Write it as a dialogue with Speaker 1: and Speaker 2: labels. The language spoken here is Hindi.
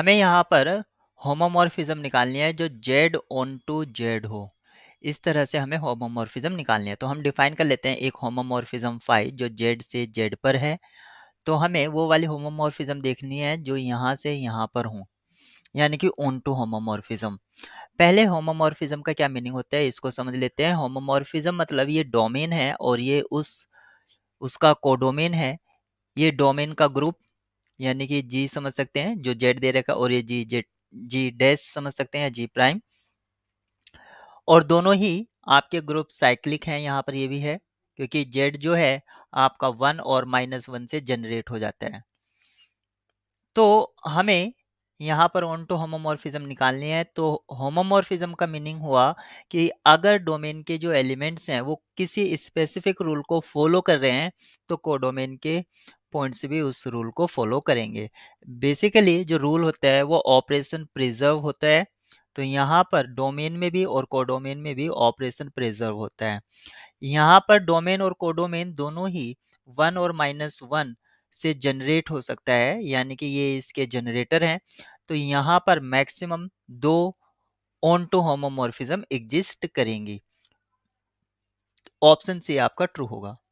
Speaker 1: हमें यहाँ पर होमोमॉर्फिज्म निकालनी है जो जेड ओन टू जेड हो इस तरह से हमें होमोमॉर्फिज्म निकालनी है तो हम डिफाइन कर लेते हैं एक होमोमॉर्फिज्म फाइव जो जेड से जेड पर है तो हमें वो वाली होमोमॉर्फिज्म देखनी है जो यहाँ से यहाँ पर हो यानी कि ओन टू होमोमॉर्फिज्म पहले होमोमॉर्फिज्म का क्या मीनिंग होता है इसको समझ लेते हैं होमोमॉर्फिज्म मतलब ये डोमेन है और ये उस उसका कोडोमेन है ये डोमेन का ग्रुप यानी कि जी समझ सकते हैं जो जेड दे रखा और ये जी जेड जी डैश समझ सकते हैं जी प्राइम और दोनों ही आपके ग्रुप साइक्लिक हैं यहाँ पर ये भी है क्योंकि जेड जो है आपका वन और माइनस वन से जनरेट हो जाता है तो हमें यहाँ पर ऑन टू होमोमोरफिज्म निकालनी है तो होमोमोरफिज्म का मीनिंग हुआ कि अगर डोमेन के जो एलिमेंट्स हैं वो किसी स्पेसिफिक रूल को फॉलो कर रहे हैं तो कोडोमेन के पॉइंट्स भी उस रूल को फॉलो करेंगे बेसिकली जो रूल होता है वो ऑपरेशन प्रिजर्व होता है तो यहाँ पर डोमेन में भी और कोडोमेन में भी ऑपरेशन प्रिजर्व होता है यहाँ पर डोमेन और कोडोमेन दोनों ही वन और माइनस वन से जनरेट हो सकता है यानी कि ये इसके जनरेटर हैं तो यहाँ पर मैक्सिमम दो ऑन टू होमोमोर्फिज्म एग्जिस्ट करेंगी ऑप्शन सी आपका ट्रू होगा